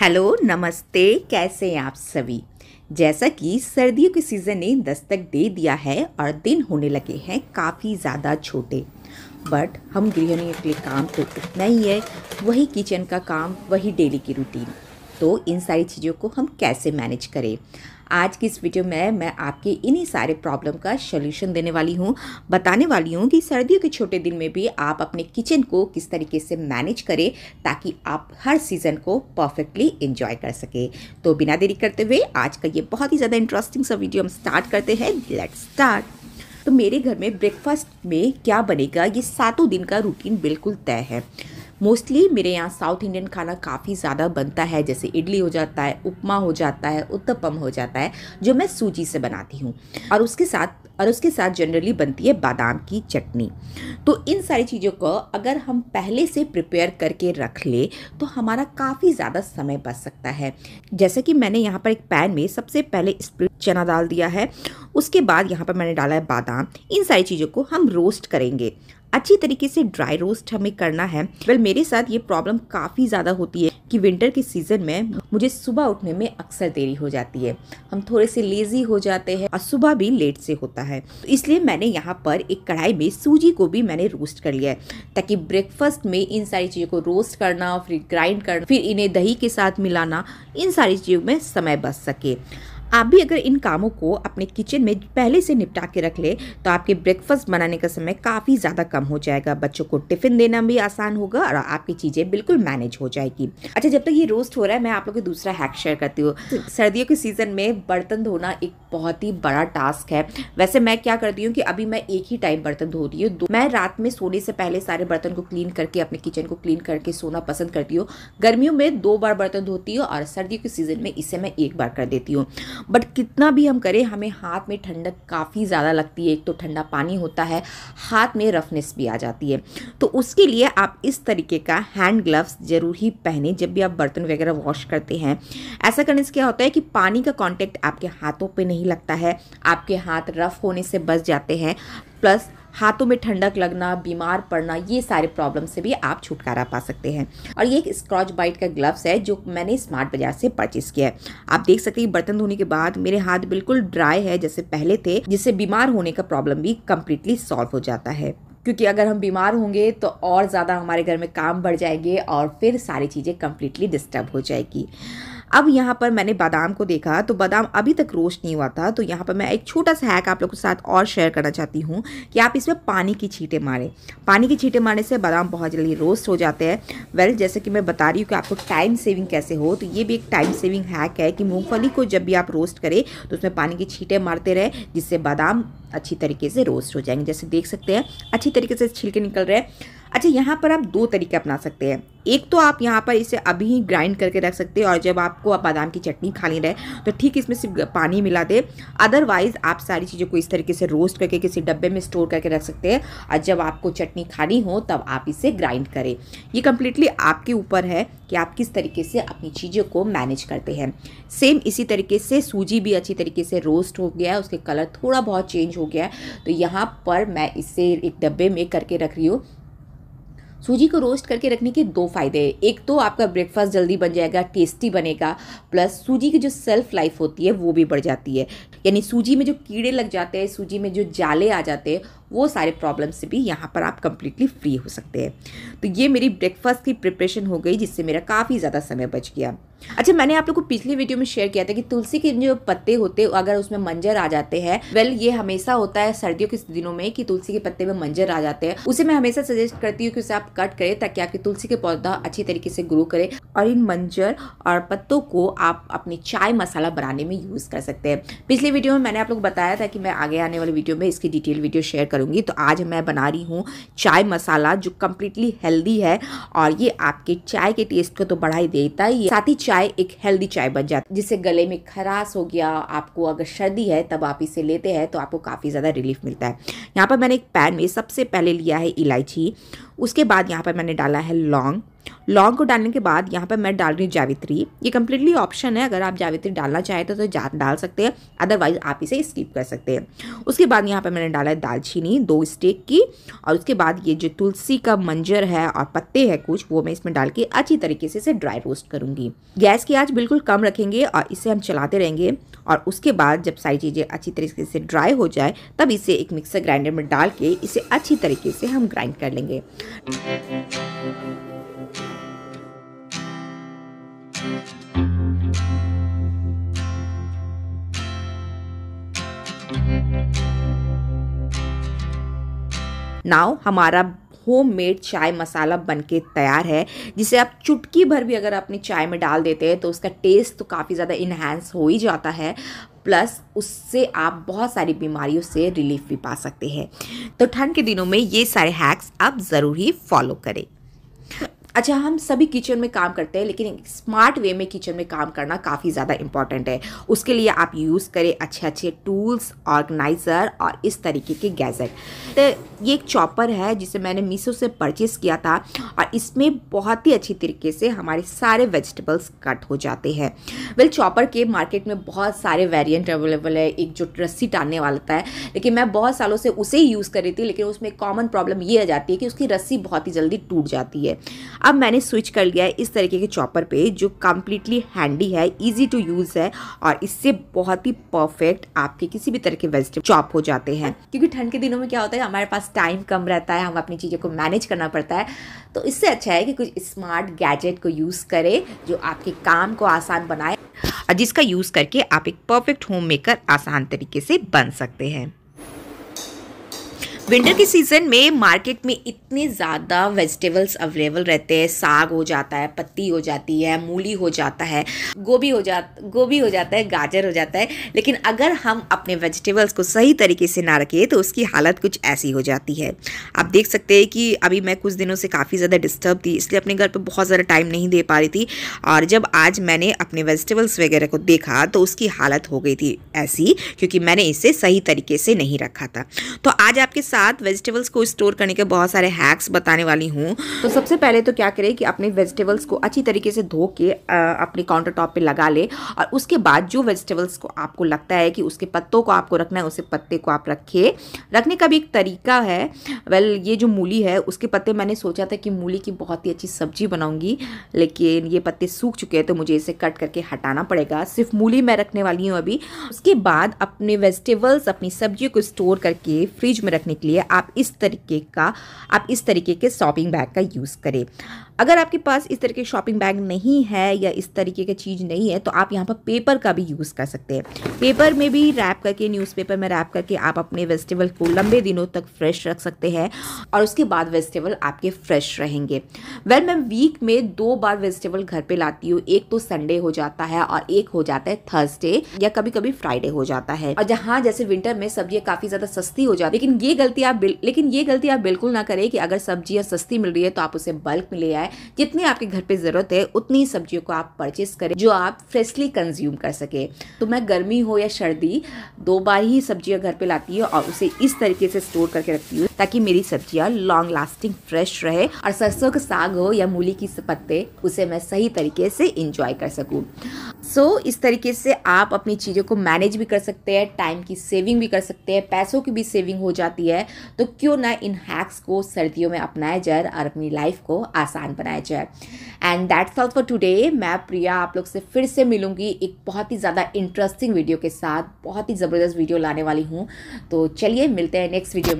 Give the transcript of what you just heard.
hello नमस्ते कैसे हैं आप सभी जैसा कि सर्दियों के सीज़न ने दस्तक दे दिया है और दिन होने लगे हैं काफ़ी ज़्यादा छोटे बट हम गृहणियों के लिए काम तो उतना ही है वही किचन का काम वही डेली की रूटीन तो इन सारी चीज़ों को हम कैसे मैनेज करें आज की इस वीडियो में मैं आपके इन्हीं सारे प्रॉब्लम का सोल्यूशन देने वाली हूँ बताने वाली हूँ कि सर्दियों के छोटे दिन में भी आप अपने किचन को किस तरीके से मैनेज करें ताकि आप हर सीज़न को परफेक्टली इन्जॉय कर सकें तो बिना देरी करते हुए आज का ये बहुत ही ज़्यादा इंटरेस्टिंग सा वीडियो हम स्टार्ट करते हैं लेट स्टार्ट तो मेरे घर में ब्रेकफास्ट में क्या बनेगा ये सातों दिन का रूटीन बिल्कुल तय है मोस्टली मेरे यहाँ साउथ इंडियन खाना काफ़ी ज़्यादा बनता है जैसे इडली हो जाता है उपमा हो जाता है उत्तपम हो जाता है जो मैं सूजी से बनाती हूँ और उसके साथ और उसके साथ जनरली बनती है बादाम की चटनी तो इन सारी चीज़ों को अगर हम पहले से प्रिपेयर करके रख ले तो हमारा काफ़ी ज़्यादा समय बच सकता है जैसे कि मैंने यहाँ पर एक पैन में सबसे पहले स्प्रिट चना डाल दिया है उसके बाद यहाँ पर मैंने डाला है बादाम इन सारी चीज़ों को हम रोस्ट करेंगे अच्छी तरीके से ड्राई रोस्ट हमें करना है वेल मेरे साथ ये प्रॉब्लम काफ़ी ज़्यादा होती है कि विंटर के सीज़न में मुझे सुबह उठने में अक्सर देरी हो जाती है हम थोड़े से लेज़ी हो जाते हैं और सुबह भी लेट से होता है तो इसलिए मैंने यहाँ पर एक कढ़ाई में सूजी को भी मैंने रोस्ट कर लिया है ताकि ब्रेकफास्ट में इन सारी चीज़ों को रोस्ट करना फिर ग्राइंड करना फिर इन्हें दही के साथ मिलाना इन सारी चीज़ों में समय बच सके आप भी अगर इन कामों को अपने किचन में पहले से निपटा के रख ले तो आपके ब्रेकफास्ट बनाने का समय काफ़ी ज़्यादा कम हो जाएगा बच्चों को टिफ़िन देना भी आसान होगा और आपकी चीज़ें बिल्कुल मैनेज हो जाएगी अच्छा जब तक तो ये रोस्ट हो रहा है मैं आप लोग को दूसरा हैक शेयर करती हूँ सर्दियों के सीज़न में बर्तन धोना एक बहुत ही बड़ा टास्क है वैसे मैं क्या करती हूँ कि अभी मैं एक ही टाइम बर्तन धो रही हूँ मैं रात में सोने से पहले सारे बर्तन को क्लीन करके अपने किचन को क्लीन करके सोना पसंद करती हूँ गर्मियों में दो बार बर्तन धोती हूँ और सर्दियों के सीज़न में इसे मैं एक बार कर देती हूँ बट कितना भी हम करें हमें हाथ में ठंडक काफ़ी ज़्यादा लगती है एक तो ठंडा पानी होता है हाथ में रफनेस भी आ जाती है तो उसके लिए आप इस तरीके का हैंड ग्लव्स ज़रूर ही पहने जब भी आप बर्तन वगैरह वॉश करते हैं ऐसा करने से क्या होता है कि पानी का कॉन्टैक्ट आपके हाथों पर नहीं लगता है आपके हाथ रफ़ होने से बच जाते हैं प्लस हाथों में ठंडक लगना बीमार पड़ना ये सारे प्रॉब्लम से भी आप छुटकारा पा सकते हैं और ये एक स्क्रॉच बाइट का ग्लव्स है जो मैंने स्मार्ट बाजार से परचेस किया है आप देख सकते हैं बर्तन धोने के बाद मेरे हाथ बिल्कुल ड्राई है जैसे पहले थे जिससे बीमार होने का प्रॉब्लम भी कम्प्लीटली सॉल्व हो जाता है क्योंकि अगर हम बीमार होंगे तो और ज़्यादा हमारे घर में काम बढ़ जाएंगे और फिर सारी चीज़ें कम्प्लीटली डिस्टर्ब हो जाएगी अब यहाँ पर मैंने बादाम को देखा तो बादाम अभी तक रोस्ट नहीं हुआ था तो यहाँ पर मैं एक छोटा सा हैक आप लोगों के साथ और शेयर करना चाहती हूँ कि आप इसमें पानी की छीटें मारें पानी की छीटें मारने से बादाम बहुत जल्दी रोस्ट हो जाते हैं वेल जैसे कि मैं बता रही हूँ कि आपको टाइम सेविंग कैसे हो तो ये भी एक टाइम सेविंग हैक है कि मूँगफली को जब भी आप रोस्ट करें तो उसमें पानी की छीटें मारते रहे जिससे बादाम अच्छी तरीके से रोस्ट हो जाएंगे जैसे देख सकते हैं अच्छी तरीके से छिलके निकल रहे हैं अच्छा यहाँ पर आप दो तरीके अपना सकते हैं एक तो आप यहाँ पर इसे अभी ही ग्राइंड करके रख सकते हैं और जब आपको आप बादाम की चटनी खानी रहे तो ठीक इसमें सिर्फ पानी मिला दे अदरवाइज़ आप सारी चीज़ों को इस तरीके से रोस्ट करके किसी डब्बे में स्टोर करके रख सकते हैं और जब आपको चटनी खानी हो तब आप इसे ग्राइंड करें ये कम्प्लीटली आपके ऊपर है कि आप किस तरीके से अपनी चीज़ों को मैनेज करते हैं सेम इसी तरीके से सूजी भी अच्छी तरीके से रोस्ट हो गया है उसके कलर थोड़ा बहुत चेंज हो गया है तो यहाँ पर मैं इसे एक डब्बे में करके रख रही हूँ सूजी को रोस्ट करके रखने के दो फ़ायदे हैं एक तो आपका ब्रेकफास्ट जल्दी बन जाएगा टेस्टी बनेगा प्लस सूजी की जो सेल्फ लाइफ होती है वो भी बढ़ जाती है यानी सूजी में जो कीड़े लग जाते हैं सूजी में जो जाले आ जाते हैं वो सारे प्रॉब्लम से भी यहाँ पर आप कंप्लीटली फ्री हो सकते हैं तो ये मेरी ब्रेकफास्ट की प्रिपरेशन हो गई जिससे मेरा काफ़ी ज़्यादा समय बच गया अच्छा मैंने आप लोग को पिछली वीडियो में शेयर किया था कि तुलसी के जो पत्ते होते अगर उसमें मंजर आ जाते हैं वेल ये हमेशा होता है सर्दियों के दिनों में कि तुलसी के पत्ते में मंजर आ जाते हैं उसे मैं हमेशा सजेस्ट करती हूँ कि उसे आप कट करें ताकि आपकी तुलसी के पौधा अच्छी तरीके से ग्रो करे और इन मंजर और पत्तों को आप अपनी चाय मसाला बनाने में यूज़ कर सकते हैं पिछले वीडियो में मैंने आप लोग बताया था कि मैं आगे आने वाले वीडियो में इसकी डिटेल वीडियो शेयर कर करूँगी तो आज मैं बना रही हूँ चाय मसाला जो कम्प्लीटली हेल्दी है और ये आपके चाय के टेस्ट को तो बढ़ा ही देता है साथ ही चाय एक हेल्दी चाय बन जाती है जिससे गले में खराश हो गया आपको अगर सर्दी है तब आप इसे लेते हैं तो आपको काफ़ी ज़्यादा रिलीफ मिलता है यहाँ पर मैंने एक पैन में सबसे पहले लिया है इलायची उसके बाद यहाँ पर मैंने डाला है लौंग लौंग को डालने के बाद यहाँ पर मैं डाल रही हूँ जावित्री ये कम्प्लीटली ऑप्शन है अगर आप जावित्री डालना चाहें तो, तो डाल सकते हैं अदरवाइज आप इसे स्किप कर सकते हैं उसके बाद यहाँ पर मैंने डाला है दालचीनी दो स्टेक की और उसके बाद ये जो तुलसी का मंजर है और पत्ते हैं कुछ वो मैं इसमें डाल के अच्छी तरीके से इसे ड्राई रोस्ट करूँगी गैस की आँच बिल्कुल कम रखेंगे और इसे हम चलाते रहेंगे और उसके बाद जब सारी चीज़ें अच्छी तरीके से ड्राई हो जाए तब इसे एक मिक्सर ग्राइंडर में डाल के इसे अच्छी तरीके से हम ग्राइंड कर लेंगे नाव हमारा होम मेड चाय मसाला बनके तैयार है जिसे आप चुटकी भर भी अगर अपनी चाय में डाल देते हैं तो उसका टेस्ट तो काफ़ी ज़्यादा इन्हेंस हो ही जाता है प्लस उससे आप बहुत सारी बीमारियों से रिलीफ भी पा सकते हैं तो ठंड के दिनों में ये सारे हैक्स आप ज़रूर ही फॉलो करें अच्छा हम सभी किचन में काम करते हैं लेकिन स्मार्ट वे में किचन में काम करना काफ़ी ज़्यादा इम्पॉर्टेंट है उसके लिए आप यूज़ करें अच्छे अच्छे टूल्स ऑर्गेनाइज़र और इस तरीके के गैजेट तो ये एक चॉपर है जिसे मैंने मीशो से परचेस किया था और इसमें बहुत ही अच्छी तरीके से हमारे सारे वेजिटेबल्स कट हो जाते हैं वेल चॉपर के मार्केट में बहुत सारे वेरियंट अवेलेबल है एक जो रस्सी टालने वाला है लेकिन मैं बहुत सालों से उसे ही यूज़ कर रही थी लेकिन उसमें कॉमन प्रॉब्लम ये आ जाती है कि उसकी रस्सी बहुत ही जल्दी टूट जाती है अब मैंने स्विच कर लिया है इस तरीके के चॉपर पे जो कम्प्लीटली हैंडी है ईजी टू यूज़ है और इससे बहुत ही परफेक्ट आपके किसी भी तरह के वेजिटेबल चॉप हो जाते हैं क्योंकि ठंड के दिनों में क्या होता है हमारे पास टाइम कम रहता है हम अपनी चीज़ों को मैनेज करना पड़ता है तो इससे अच्छा है कि कुछ स्मार्ट गैजेट को यूज़ करें जो आपके काम को आसान बनाए और जिसका यूज़ करके आप एक परफेक्ट होम मेकर आसान तरीके से बन सकते हैं विंटर के सीज़न में मार्केट में इतने ज़्यादा वेजिटेबल्स अवेलेबल रहते हैं साग हो जाता है पत्ती हो जाती है मूली हो जाता है गोभी हो जा गोभी हो जाता है गाजर हो जाता है लेकिन अगर हम अपने वेजिटेबल्स को सही तरीके से ना रखें तो उसकी हालत कुछ ऐसी हो जाती है आप देख सकते हैं कि अभी मैं कुछ दिनों से काफ़ी ज़्यादा डिस्टर्ब थी इसलिए अपने घर पर बहुत ज़्यादा टाइम नहीं दे पा रही थी और जब आज मैंने अपने वेजिटेबल्स वगैरह को देखा तो उसकी हालत हो गई थी ऐसी क्योंकि मैंने इसे सही तरीके से नहीं रखा था तो आज आपके साथ साथ वेजिटेबल्स को स्टोर करने के बहुत सारे हैक्स बताने वाली हूँ तो सबसे पहले तो क्या करें कि अपने वेजिटेबल्स को अच्छी तरीके से धो के अपने काउंटर टॉप पर लगा ले और उसके बाद जो वेजिटेबल्स को आपको लगता है कि उसके पत्तों को आपको रखना है उसे पत्ते को आप रखिए रखने का भी एक तरीका है वेल ये जो मूली है उसके पत्ते मैंने सोचा था कि मूली की बहुत ही अच्छी सब्जी बनाऊंगी लेकिन ये पत्ते सूख चुके हैं तो मुझे इसे कट करके हटाना पड़ेगा सिर्फ मूली मैं रखने वाली हूँ अभी उसके बाद अपने वेजिटेबल्स अपनी सब्जियों को स्टोर करके फ्रिज में रखने के लिए आप इस तरीके का आप इस तरीके के शॉपिंग बैग का यूज़ करें अगर आपके पास इस तरह के शॉपिंग बैग नहीं है या इस तरीके की चीज़ नहीं है तो आप यहाँ पर पेपर का भी यूज़ कर सकते हैं पेपर में भी रैप करके न्यूज़पेपर में रैप करके आप अपने वेजिटेबल को लंबे दिनों तक फ्रेश रख सकते हैं और उसके बाद वेजिटेबल आपके फ्रेश रहेंगे वेल मैं वीक में दो बार वेजिटेबल घर पर लाती हूँ एक तो संडे हो जाता है और एक हो जाता है थर्सडे या कभी कभी फ्राइडे हो जाता है और जहाँ जैसे विंटर में सब्जियाँ काफ़ी ज़्यादा सस्ती हो जाती है लेकिन ये गलती आप लेकिन ये गलती आप बिल्कुल ना करें कि अगर सब्जियाँ सस्ती मिल रही है तो आप उसे बल्क में ले आए जितनी आपके घर पे ज़रूरत है उतनी सब्जियों को आप परचेस करें जो आप फ्रेशली कंज्यूम कर सके तो मैं गर्मी हो या सर्दी दो बार ही सब्जियां घर पर लाती हूँ और उसे इस तरीके से स्टोर करके रखती हूँ ताकि मेरी सब्जियां लॉन्ग लास्टिंग फ्रेश रहे और सरसों का साग हो या मूली की पत्ते उसे मैं सही तरीके से इंजॉय कर सकूँ सो so, इस तरीके से आप अपनी चीज़ों को मैनेज भी कर सकते हैं टाइम की सेविंग भी कर सकते हैं पैसों की भी सेविंग हो जाती है तो क्यों ना इन हैक्स को सर्दियों में अपनाया जाए और अपनी लाइफ को आसान बनाया जाए and that's all for today मैं प्रिया आप लोग से फिर से मिलूंगी एक बहुत ही ज़्यादा इंटरेस्टिंग वीडियो के साथ बहुत ही ज़बरदस्त वीडियो लाने वाली हूँ तो चलिए मिलते हैं नेक्स्ट वीडियो